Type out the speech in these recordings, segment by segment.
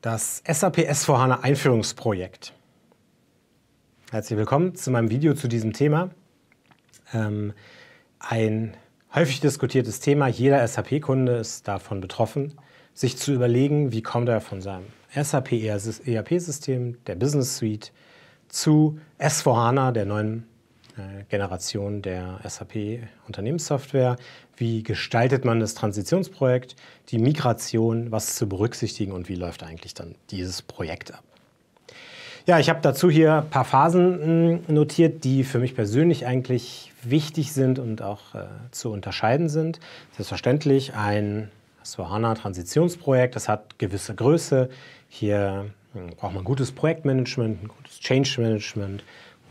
Das SAP S4HANA Einführungsprojekt. Herzlich willkommen zu meinem Video zu diesem Thema. Ähm, ein häufig diskutiertes Thema. Jeder SAP-Kunde ist davon betroffen, sich zu überlegen, wie kommt er von seinem SAP ERP-System, e der Business Suite, zu S4HANA, der neuen äh, Generation der SAP Unternehmenssoftware. Wie gestaltet man das Transitionsprojekt, die Migration, was zu berücksichtigen und wie läuft eigentlich dann dieses Projekt ab? Ja, ich habe dazu hier ein paar Phasen hm, notiert, die für mich persönlich eigentlich wichtig sind und auch äh, zu unterscheiden sind. Selbstverständlich ein SOHANA-Transitionsprojekt, das hat gewisse Größe. Hier hm, braucht man gutes Projektmanagement, ein gutes Change-Management,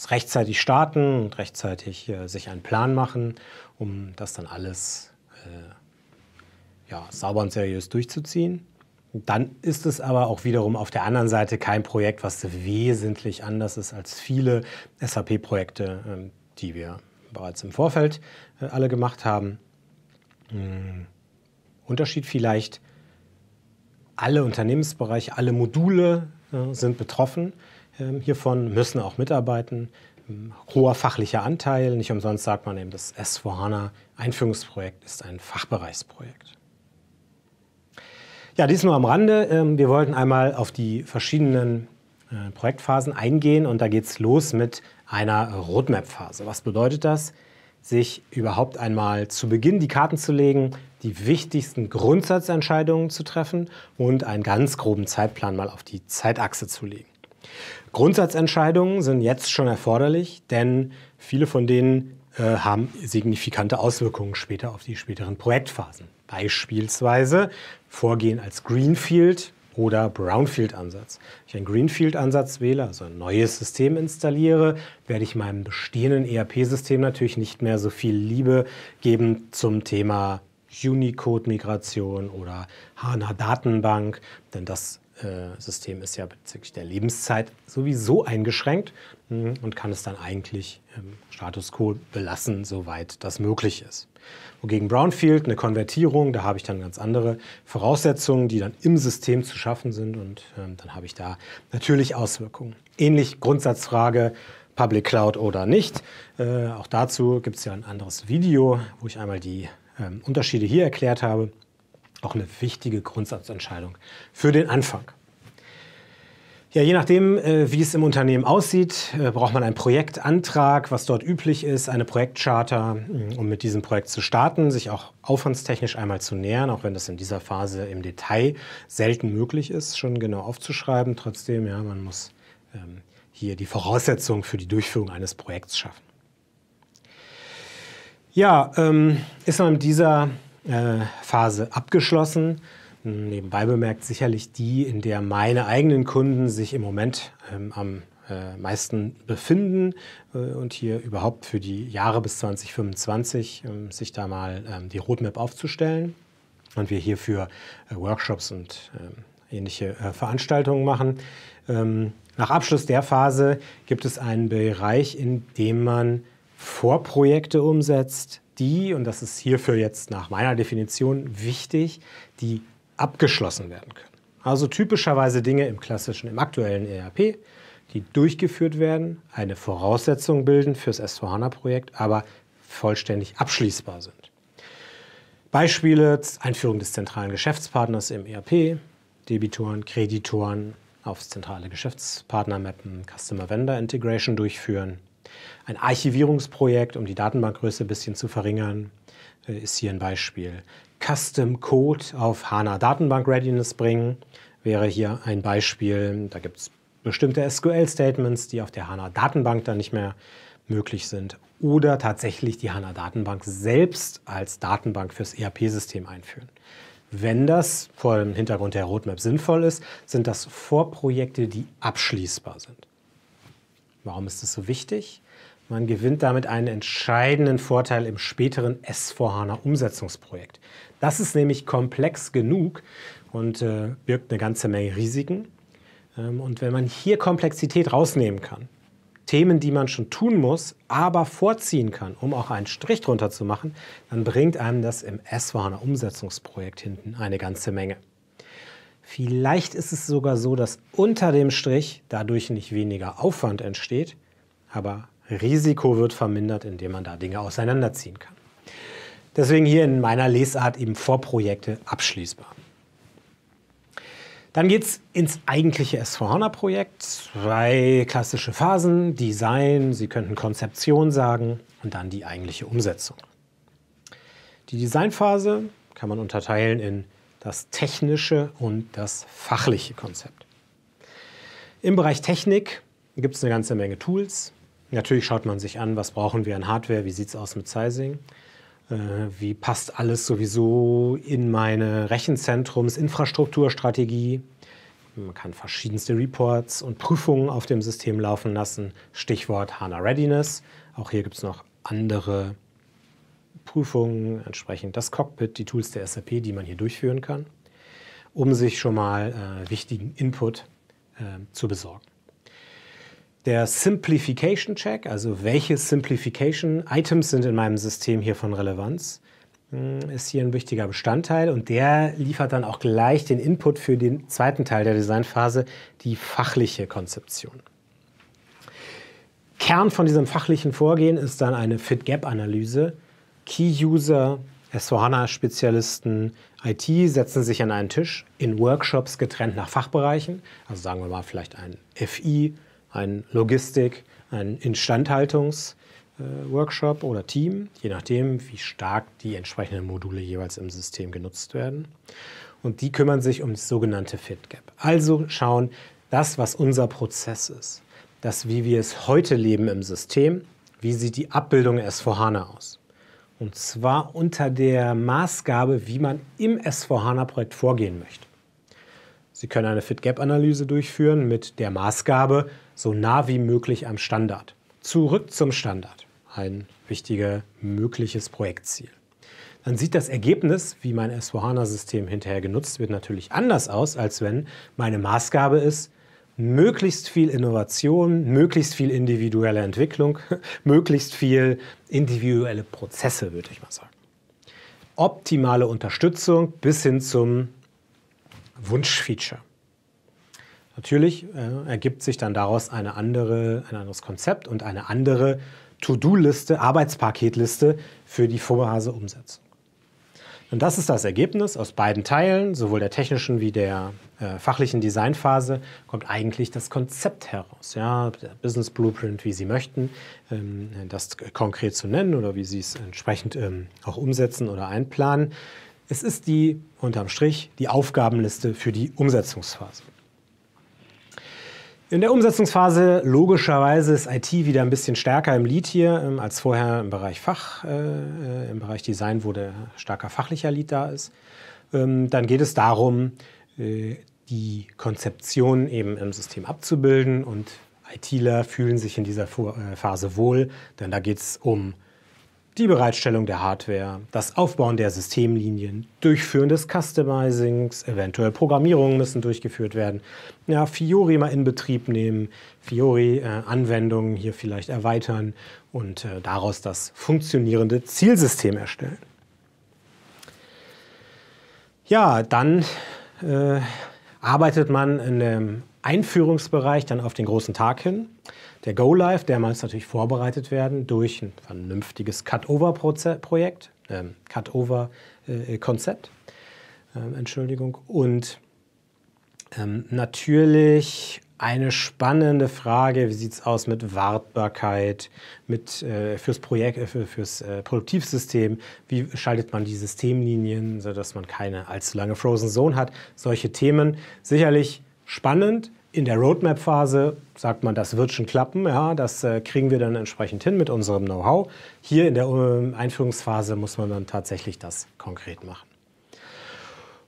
muss rechtzeitig starten und rechtzeitig äh, sich einen Plan machen, um das dann alles äh, ja, sauber und seriös durchzuziehen. Dann ist es aber auch wiederum auf der anderen Seite kein Projekt, was wesentlich anders ist als viele SAP-Projekte, ähm, die wir bereits im Vorfeld äh, alle gemacht haben. Hm, Unterschied vielleicht, alle Unternehmensbereiche, alle Module äh, sind betroffen. Ähm, hiervon müssen auch mitarbeiten. Hoher fachlicher Anteil, nicht umsonst sagt man eben, das S4HANA-Einführungsprojekt ist ein Fachbereichsprojekt. Ja, dies nur am Rande. Ähm, wir wollten einmal auf die verschiedenen äh, Projektphasen eingehen und da geht es los mit einer Roadmap-Phase. Was bedeutet das? Sich überhaupt einmal zu Beginn die Karten zu legen, die wichtigsten Grundsatzentscheidungen zu treffen und einen ganz groben Zeitplan mal auf die Zeitachse zu legen. Grundsatzentscheidungen sind jetzt schon erforderlich, denn viele von denen äh, haben signifikante Auswirkungen später auf die späteren Projektphasen. Beispielsweise Vorgehen als Greenfield oder Brownfield-Ansatz. Wenn ich einen Greenfield-Ansatz wähle, also ein neues System installiere, werde ich meinem bestehenden ERP-System natürlich nicht mehr so viel Liebe geben zum Thema Unicode-Migration oder HANA-Datenbank, denn das äh, System ist ja bezüglich der Lebenszeit sowieso eingeschränkt hm, und kann es dann eigentlich im Status quo belassen, soweit das möglich ist. Wogegen Brownfield, eine Konvertierung, da habe ich dann ganz andere Voraussetzungen, die dann im System zu schaffen sind und ähm, dann habe ich da natürlich Auswirkungen. Ähnlich Grundsatzfrage, Public Cloud oder nicht. Äh, auch dazu gibt es ja ein anderes Video, wo ich einmal die ähm, Unterschiede hier erklärt habe auch eine wichtige Grundsatzentscheidung für den Anfang. Ja, je nachdem, äh, wie es im Unternehmen aussieht, äh, braucht man einen Projektantrag, was dort üblich ist, eine Projektcharter, mm, um mit diesem Projekt zu starten, sich auch aufwandstechnisch einmal zu nähern, auch wenn das in dieser Phase im Detail selten möglich ist, schon genau aufzuschreiben. Trotzdem, ja, man muss ähm, hier die Voraussetzung für die Durchführung eines Projekts schaffen. Ja, ähm, ist man mit dieser äh, Phase abgeschlossen. Nebenbei bemerkt sicherlich die, in der meine eigenen Kunden sich im Moment ähm, am äh, meisten befinden äh, und hier überhaupt für die Jahre bis 2025 äh, sich da mal ähm, die Roadmap aufzustellen und wir hierfür äh, Workshops und ähm, ähnliche äh, Veranstaltungen machen. Ähm, nach Abschluss der Phase gibt es einen Bereich, in dem man Vorprojekte umsetzt, die, und das ist hierfür jetzt nach meiner Definition wichtig, die abgeschlossen werden können. Also typischerweise Dinge im klassischen, im aktuellen ERP, die durchgeführt werden, eine Voraussetzung bilden fürs S4HANA-Projekt, aber vollständig abschließbar sind. Beispiele, Einführung des zentralen Geschäftspartners im ERP, Debitoren, Kreditoren aufs zentrale Geschäftspartner mappen, Customer Vendor Integration durchführen, ein Archivierungsprojekt, um die Datenbankgröße ein bisschen zu verringern, äh, ist hier ein Beispiel. Custom Code auf HANA Datenbank Readiness bringen wäre hier ein Beispiel. Da gibt es bestimmte SQL-Statements, die auf der HANA Datenbank dann nicht mehr möglich sind. Oder tatsächlich die HANA Datenbank selbst als Datenbank fürs ERP-System einführen. Wenn das vor dem Hintergrund der Roadmap sinnvoll ist, sind das Vorprojekte, die abschließbar sind. Warum ist das so wichtig? Man gewinnt damit einen entscheidenden Vorteil im späteren S4HANA-Umsetzungsprojekt. Das ist nämlich komplex genug und äh, birgt eine ganze Menge Risiken. Ähm, und wenn man hier Komplexität rausnehmen kann, Themen, die man schon tun muss, aber vorziehen kann, um auch einen Strich drunter zu machen, dann bringt einem das im S4HANA-Umsetzungsprojekt hinten eine ganze Menge. Vielleicht ist es sogar so, dass unter dem Strich dadurch nicht weniger Aufwand entsteht, aber Risiko wird vermindert, indem man da Dinge auseinanderziehen kann. Deswegen hier in meiner Lesart eben Vorprojekte abschließbar. Dann geht es ins eigentliche S4HANA-Projekt. Zwei klassische Phasen, Design, Sie könnten Konzeption sagen und dann die eigentliche Umsetzung. Die Designphase kann man unterteilen in das technische und das fachliche Konzept. Im Bereich Technik gibt es eine ganze Menge Tools. Natürlich schaut man sich an, was brauchen wir an Hardware, wie sieht es aus mit Sizing, äh, wie passt alles sowieso in meine Rechenzentrumsinfrastrukturstrategie. Man kann verschiedenste Reports und Prüfungen auf dem System laufen lassen. Stichwort HANA Readiness. Auch hier gibt es noch andere Prüfungen, entsprechend das Cockpit, die Tools der SAP, die man hier durchführen kann, um sich schon mal äh, wichtigen Input äh, zu besorgen. Der Simplification Check, also welche Simplification Items sind in meinem System hier von Relevanz, hm, ist hier ein wichtiger Bestandteil und der liefert dann auch gleich den Input für den zweiten Teil der Designphase, die fachliche Konzeption. Kern von diesem fachlichen Vorgehen ist dann eine Fit-Gap-Analyse, Key-User, S4HANA-Spezialisten, IT setzen sich an einen Tisch in Workshops getrennt nach Fachbereichen. Also sagen wir mal vielleicht ein FI, ein Logistik, ein Instandhaltungs-Workshop äh, oder Team, je nachdem, wie stark die entsprechenden Module jeweils im System genutzt werden. Und die kümmern sich um das sogenannte Fit Gap. Also schauen, das, was unser Prozess ist, das, wie wir es heute leben im System, wie sieht die Abbildung S4HANA aus? Und zwar unter der Maßgabe, wie man im S4HANA-Projekt vorgehen möchte. Sie können eine Fit-Gap-Analyse durchführen mit der Maßgabe, so nah wie möglich am Standard. Zurück zum Standard, ein wichtiges mögliches Projektziel. Dann sieht das Ergebnis, wie mein S4HANA-System hinterher genutzt wird, natürlich anders aus, als wenn meine Maßgabe ist, möglichst viel Innovation, möglichst viel individuelle Entwicklung, möglichst viel individuelle Prozesse, würde ich mal sagen. Optimale Unterstützung bis hin zum Wunschfeature. Natürlich äh, ergibt sich dann daraus eine andere, ein anderes Konzept und eine andere To-Do-Liste, Arbeitspaketliste für die Vorhase-Umsetzung. Und das ist das Ergebnis aus beiden Teilen, sowohl der technischen wie der äh, fachlichen Designphase, kommt eigentlich das Konzept heraus. Ja, der Business Blueprint, wie Sie möchten, ähm, das konkret zu nennen oder wie Sie es entsprechend ähm, auch umsetzen oder einplanen. Es ist die, unterm Strich, die Aufgabenliste für die Umsetzungsphase. In der Umsetzungsphase logischerweise ist IT wieder ein bisschen stärker im Lead hier ähm, als vorher im Bereich Fach. Äh, äh, Im Bereich Design, wo der starker fachlicher Lead da ist. Ähm, dann geht es darum, äh, die Konzeption eben im System abzubilden und ITler fühlen sich in dieser äh, Phase wohl, denn da geht es um die Bereitstellung der Hardware, das Aufbauen der Systemlinien, Durchführen des Customizings, eventuell Programmierungen müssen durchgeführt werden. Ja, Fiori mal in Betrieb nehmen, Fiori-Anwendungen äh, hier vielleicht erweitern und äh, daraus das funktionierende Zielsystem erstellen. Ja, dann äh, arbeitet man in dem Einführungsbereich dann auf den großen Tag hin. Der Go Live, der muss natürlich vorbereitet werden durch ein vernünftiges ähm, cutover projekt äh, cut äh, konzept äh, Entschuldigung. Und ähm, natürlich eine spannende Frage, wie sieht es aus mit Wartbarkeit, mit, äh, fürs Projekt, äh, für, fürs äh, Produktivsystem, wie schaltet man die Systemlinien, sodass man keine allzu lange Frozen Zone hat. Solche Themen sicherlich spannend. In der Roadmap-Phase sagt man, das wird schon klappen, ja, das äh, kriegen wir dann entsprechend hin mit unserem Know-how. Hier in der äh, Einführungsphase muss man dann tatsächlich das konkret machen.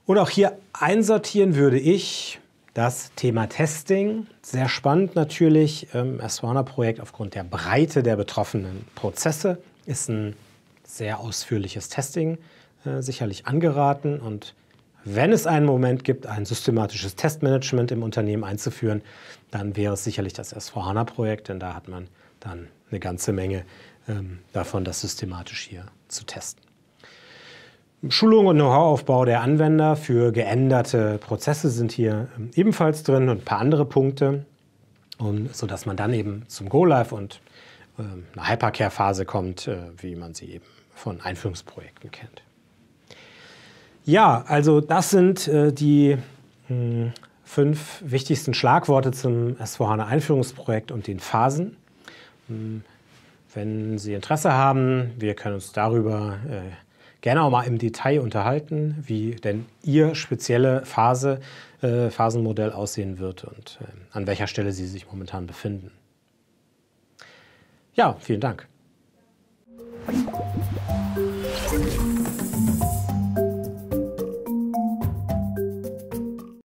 Und auch hier einsortieren würde ich das Thema Testing. Sehr spannend natürlich. Ähm, s projekt aufgrund der Breite der betroffenen Prozesse ist ein sehr ausführliches Testing äh, sicherlich angeraten und wenn es einen Moment gibt, ein systematisches Testmanagement im Unternehmen einzuführen, dann wäre es sicherlich das S4HANA-Projekt, denn da hat man dann eine ganze Menge ähm, davon, das systematisch hier zu testen. Schulung und Know-how-Aufbau der Anwender für geänderte Prozesse sind hier ähm, ebenfalls drin und ein paar andere Punkte, sodass man dann eben zum Go-Live und äh, einer Hypercare-Phase kommt, äh, wie man sie eben von Einführungsprojekten kennt. Ja, also das sind äh, die mh, hm, fünf wichtigsten Schlagworte zum S4HANA-Einführungsprojekt und den Phasen. Mh, hm, wenn Sie Interesse haben, wir können uns darüber äh, gerne auch mal im Detail unterhalten, wie denn Ihr spezielle Phase, äh, Phasenmodell aussehen wird und äh, an welcher Stelle Sie sich momentan befinden. Ja, vielen Dank.